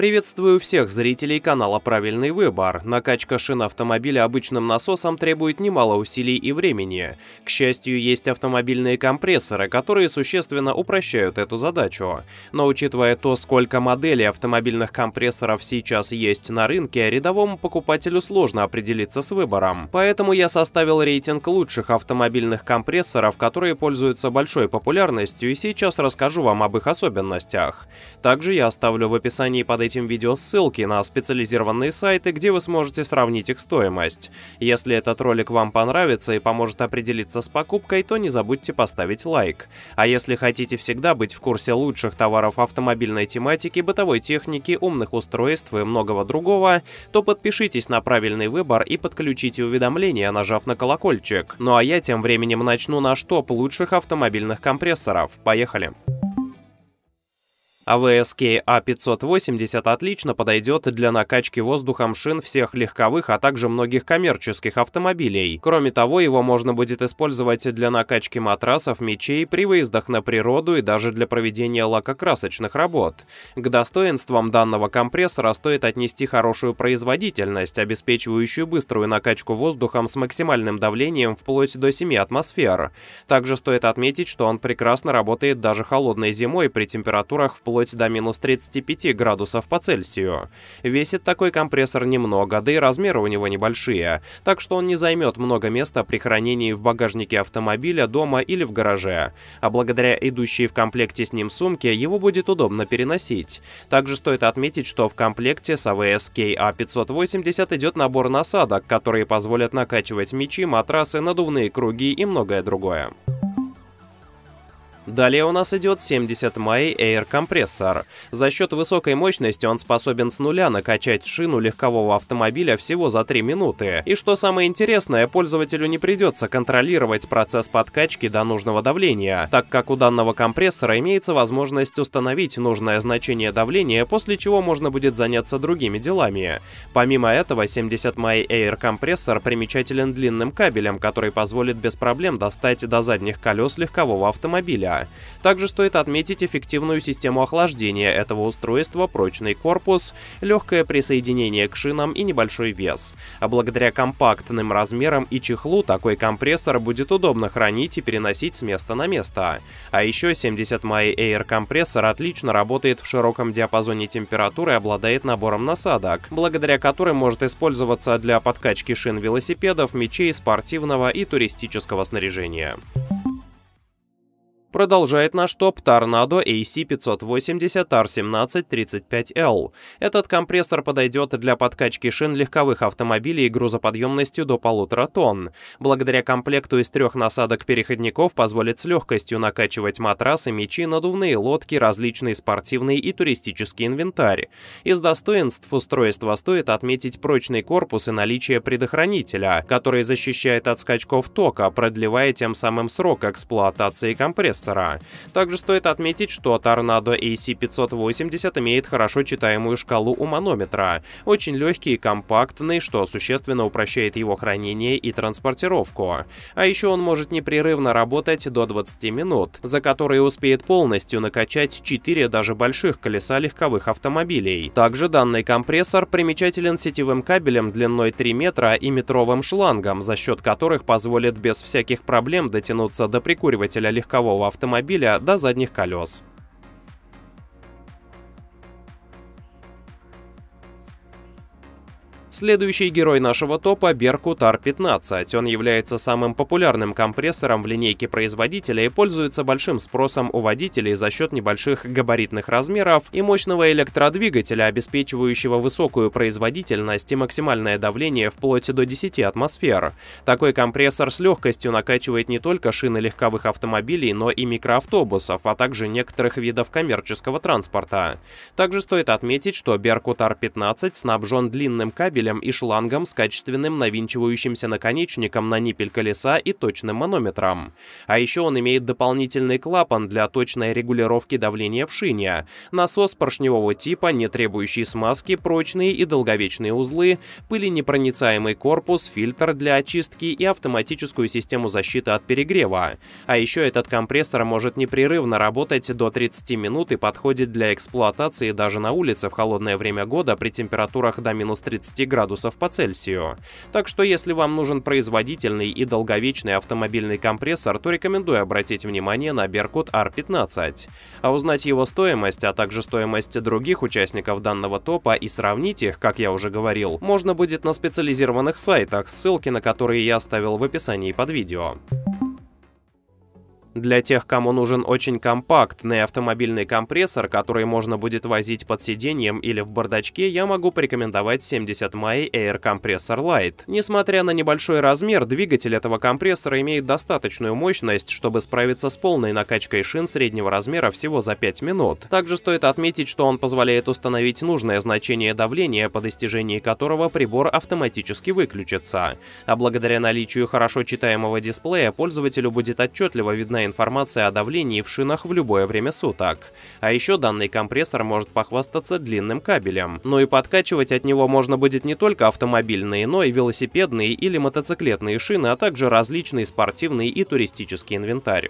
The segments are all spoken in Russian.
Приветствую всех зрителей канала «Правильный выбор». Накачка шин автомобиля обычным насосом требует немало усилий и времени. К счастью, есть автомобильные компрессоры, которые существенно упрощают эту задачу. Но учитывая то, сколько моделей автомобильных компрессоров сейчас есть на рынке, рядовому покупателю сложно определиться с выбором. Поэтому я составил рейтинг лучших автомобильных компрессоров, которые пользуются большой популярностью, и сейчас расскажу вам об их особенностях. Также я оставлю в описании под этим этим видео ссылки на специализированные сайты, где вы сможете сравнить их стоимость. Если этот ролик вам понравится и поможет определиться с покупкой, то не забудьте поставить лайк. А если хотите всегда быть в курсе лучших товаров автомобильной тематики, бытовой техники, умных устройств и многого другого, то подпишитесь на правильный выбор и подключите уведомления, нажав на колокольчик. Ну а я тем временем начну наш топ лучших автомобильных компрессоров. Поехали! АВСК А580 отлично подойдет для накачки воздухом шин всех легковых, а также многих коммерческих автомобилей. Кроме того, его можно будет использовать для накачки матрасов, мечей, при выездах на природу и даже для проведения лакокрасочных работ. К достоинствам данного компрессора стоит отнести хорошую производительность, обеспечивающую быструю накачку воздухом с максимальным давлением вплоть до 7 атмосфер. Также стоит отметить, что он прекрасно работает даже холодной зимой при температурах вплоть вплоть до минус 35 градусов по Цельсию. Весит такой компрессор немного, да и размеры у него небольшие, так что он не займет много места при хранении в багажнике автомобиля, дома или в гараже. А благодаря идущей в комплекте с ним сумке, его будет удобно переносить. Также стоит отметить, что в комплекте с AWS а KA580 а идет набор насадок, которые позволят накачивать мечи, матрасы, надувные круги и многое другое. Далее у нас идет 70 Май Air компрессор. За счет высокой мощности он способен с нуля накачать шину легкового автомобиля всего за 3 минуты. И что самое интересное, пользователю не придется контролировать процесс подкачки до нужного давления, так как у данного компрессора имеется возможность установить нужное значение давления, после чего можно будет заняться другими делами. Помимо этого, 70 Май Air компрессор примечателен длинным кабелем, который позволит без проблем достать до задних колес легкового автомобиля. Также стоит отметить эффективную систему охлаждения этого устройства, прочный корпус, легкое присоединение к шинам и небольшой вес. А благодаря компактным размерам и чехлу такой компрессор будет удобно хранить и переносить с места на место. А еще 70 Mai Air компрессор отлично работает в широком диапазоне температуры и обладает набором насадок, благодаря которым может использоваться для подкачки шин велосипедов, мечей, спортивного и туристического снаряжения. Продолжает наш топ Tornado AC580 R1735L. Этот компрессор подойдет для подкачки шин легковых автомобилей грузоподъемностью до полутора тонн. Благодаря комплекту из трех насадок переходников позволит с легкостью накачивать матрасы, мечи, надувные лодки, различный спортивный и туристический инвентарь. Из достоинств устройства стоит отметить прочный корпус и наличие предохранителя, который защищает от скачков тока, продлевая тем самым срок эксплуатации компрессора процессора. Также стоит отметить, что Tornado AC580 имеет хорошо читаемую шкалу у манометра, очень легкий и компактный, что существенно упрощает его хранение и транспортировку. А еще он может непрерывно работать до 20 минут, за которые успеет полностью накачать 4 даже больших колеса легковых автомобилей. Также данный компрессор примечателен сетевым кабелем длиной 3 метра и метровым шлангом, за счет которых позволит без всяких проблем дотянуться до прикуривателя легкового автомобиля до задних колес. Следующий герой нашего топа – Беркут R15. Он является самым популярным компрессором в линейке производителя и пользуется большим спросом у водителей за счет небольших габаритных размеров и мощного электродвигателя, обеспечивающего высокую производительность и максимальное давление вплоть до 10 атмосфер. Такой компрессор с легкостью накачивает не только шины легковых автомобилей, но и микроавтобусов, а также некоторых видов коммерческого транспорта. Также стоит отметить, что Беркут R15 снабжен длинным кабелем дюгелем и шлангом с качественным навинчивающимся наконечником на ниппель колеса и точным манометром. А еще он имеет дополнительный клапан для точной регулировки давления в шине, насос поршневого типа, не требующий смазки, прочные и долговечные узлы, пыленепроницаемый корпус, фильтр для очистки и автоматическую систему защиты от перегрева. А еще этот компрессор может непрерывно работать до 30 минут и подходит для эксплуатации даже на улице в холодное время года при температурах до минус 30 градусов градусов по Цельсию. Так что если вам нужен производительный и долговечный автомобильный компрессор, то рекомендую обратить внимание на Berkut R15. А узнать его стоимость, а также стоимость других участников данного топа и сравнить их, как я уже говорил, можно будет на специализированных сайтах, ссылки на которые я оставил в описании под видео. Для тех, кому нужен очень компактный автомобильный компрессор, который можно будет возить под сиденьем или в бардачке, я могу порекомендовать 70 Mai Air Compressor Lite. Несмотря на небольшой размер, двигатель этого компрессора имеет достаточную мощность, чтобы справиться с полной накачкой шин среднего размера всего за 5 минут. Также стоит отметить, что он позволяет установить нужное значение давления, по достижении которого прибор автоматически выключится. А благодаря наличию хорошо читаемого дисплея пользователю будет отчетливо видно точная информация о давлении в шинах в любое время суток. А еще данный компрессор может похвастаться длинным кабелем. Ну и подкачивать от него можно будет не только автомобильные, но и велосипедные или мотоциклетные шины, а также различные спортивные и туристические инвентарь.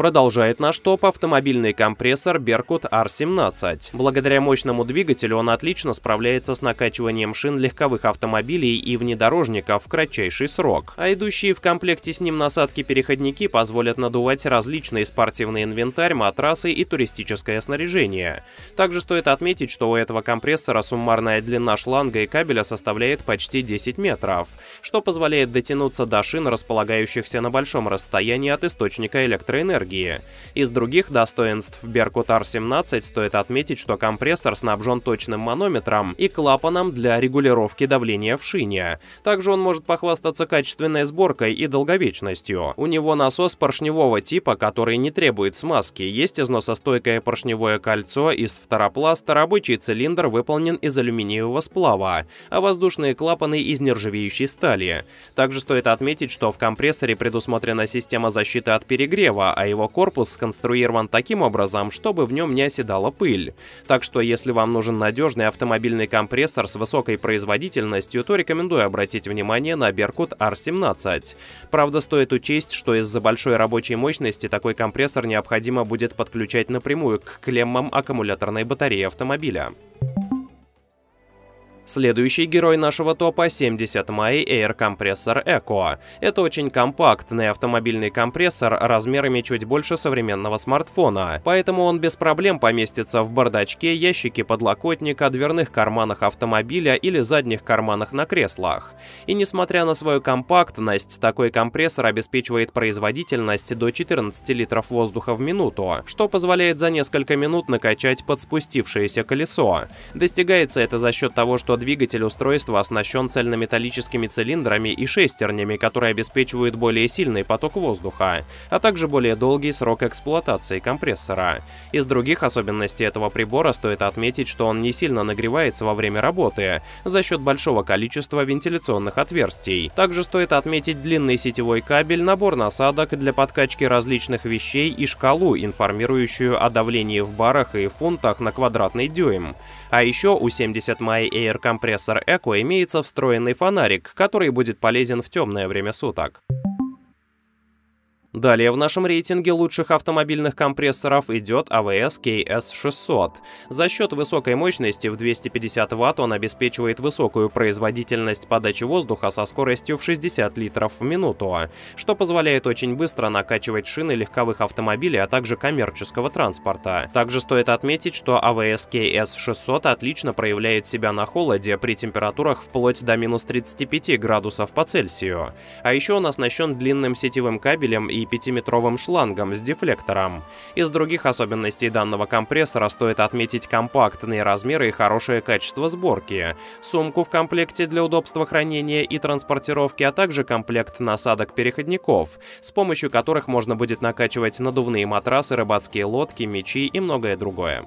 Продолжает наш топ автомобильный компрессор Berkut R17. Благодаря мощному двигателю он отлично справляется с накачиванием шин легковых автомобилей и внедорожников в кратчайший срок. А идущие в комплекте с ним насадки-переходники позволят надувать различные спортивный инвентарь, матрасы и туристическое снаряжение. Также стоит отметить, что у этого компрессора суммарная длина шланга и кабеля составляет почти 10 метров, что позволяет дотянуться до шин, располагающихся на большом расстоянии от источника электроэнергии энергии. Из других достоинств Беркутар-17 стоит отметить, что компрессор снабжен точным манометром и клапаном для регулировки давления в шине. Также он может похвастаться качественной сборкой и долговечностью. У него насос поршневого типа, который не требует смазки, есть износостойкое поршневое кольцо из фторопласта, рабочий цилиндр выполнен из алюминиевого сплава, а воздушные клапаны из нержавеющей стали. Также стоит отметить, что в компрессоре предусмотрена система защиты от перегрева, а его его корпус сконструирован таким образом, чтобы в нем не оседала пыль. Так что если вам нужен надежный автомобильный компрессор с высокой производительностью, то рекомендую обратить внимание на Беркут R17. Правда, стоит учесть, что из-за большой рабочей мощности такой компрессор необходимо будет подключать напрямую к клеммам аккумуляторной батареи автомобиля. Следующий герой нашего топа 70 My Air Compressor Eco. Это очень компактный автомобильный компрессор размерами чуть больше современного смартфона, поэтому он без проблем поместится в бардачке, ящике подлокотника, дверных карманах автомобиля или задних карманах на креслах. И несмотря на свою компактность, такой компрессор обеспечивает производительность до 14 литров воздуха в минуту, что позволяет за несколько минут накачать подспустившееся колесо. Достигается это за счет того, что двигатель устройства оснащен цельнометаллическими цилиндрами и шестернями, которые обеспечивают более сильный поток воздуха, а также более долгий срок эксплуатации компрессора. Из других особенностей этого прибора стоит отметить, что он не сильно нагревается во время работы за счет большого количества вентиляционных отверстий. Также стоит отметить длинный сетевой кабель, набор насадок для подкачки различных вещей и шкалу, информирующую о давлении в барах и фунтах на квадратный дюйм. А еще у 70 Mai Air Compressor Eco имеется встроенный фонарик, который будет полезен в темное время суток. Далее в нашем рейтинге лучших автомобильных компрессоров идет AWS KS600. За счет высокой мощности в 250 Вт он обеспечивает высокую производительность подачи воздуха со скоростью в 60 литров в минуту, что позволяет очень быстро накачивать шины легковых автомобилей, а также коммерческого транспорта. Также стоит отметить, что AWS KS600 отлично проявляет себя на холоде при температурах вплоть до минус 35 градусов по Цельсию. А еще он оснащен длинным сетевым кабелем и и 5-метровым шлангом с дефлектором. Из других особенностей данного компрессора стоит отметить компактные размеры и хорошее качество сборки, сумку в комплекте для удобства хранения и транспортировки, а также комплект насадок переходников, с помощью которых можно будет накачивать надувные матрасы, рыбацкие лодки, мечи и многое другое.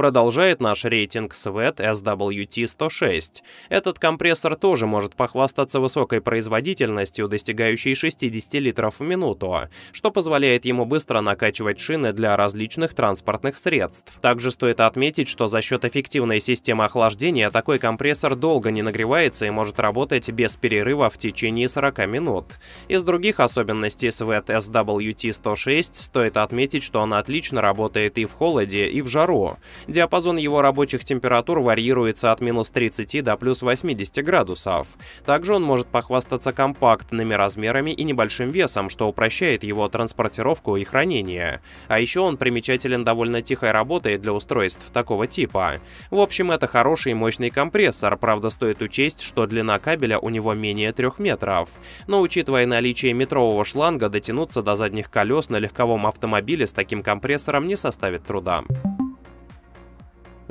Продолжает наш рейтинг SWET SWT-106. Этот компрессор тоже может похвастаться высокой производительностью, достигающей 60 литров в минуту, что позволяет ему быстро накачивать шины для различных транспортных средств. Также стоит отметить, что за счет эффективной системы охлаждения такой компрессор долго не нагревается и может работать без перерыва в течение 40 минут. Из других особенностей SWET SWT-106 стоит отметить, что он отлично работает и в холоде, и в жару. Диапазон его рабочих температур варьируется от минус 30 до плюс 80 градусов. Также он может похвастаться компактными размерами и небольшим весом, что упрощает его транспортировку и хранение. А еще он примечателен довольно тихой работой для устройств такого типа. В общем, это хороший мощный компрессор, правда стоит учесть, что длина кабеля у него менее 3 метров. Но учитывая наличие метрового шланга, дотянуться до задних колес на легковом автомобиле с таким компрессором не составит труда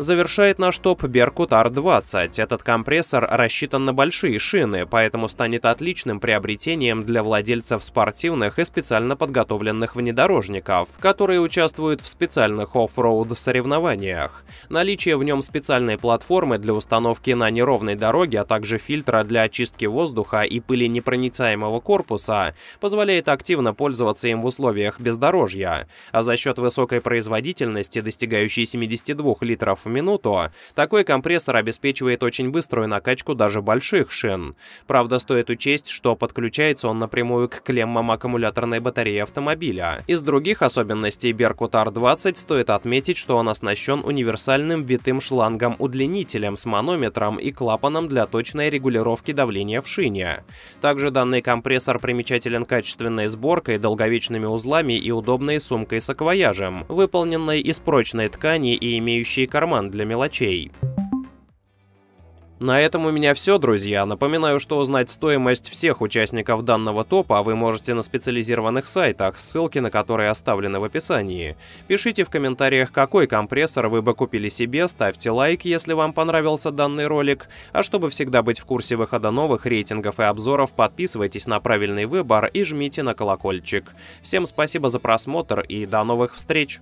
завершает наш топ Беркут R20. Этот компрессор рассчитан на большие шины, поэтому станет отличным приобретением для владельцев спортивных и специально подготовленных внедорожников, которые участвуют в специальных оффроуд соревнованиях. Наличие в нем специальной платформы для установки на неровной дороге, а также фильтра для очистки воздуха и пыли непроницаемого корпуса позволяет активно пользоваться им в условиях бездорожья, а за счет высокой производительности, достигающей 72 литров минуту, такой компрессор обеспечивает очень быструю накачку даже больших шин. Правда, стоит учесть, что подключается он напрямую к клеммам аккумуляторной батареи автомобиля. Из других особенностей Berkut R20 стоит отметить, что он оснащен универсальным витым шлангом-удлинителем с манометром и клапаном для точной регулировки давления в шине. Также данный компрессор примечателен качественной сборкой, долговечными узлами и удобной сумкой с акваяжем, выполненной из прочной ткани и имеющей карман карман для мелочей. На этом у меня все, друзья. Напоминаю, что узнать стоимость всех участников данного топа вы можете на специализированных сайтах, ссылки на которые оставлены в описании. Пишите в комментариях, какой компрессор вы бы купили себе, ставьте лайк, если вам понравился данный ролик. А чтобы всегда быть в курсе выхода новых рейтингов и обзоров, подписывайтесь на правильный выбор и жмите на колокольчик. Всем спасибо за просмотр и до новых встреч!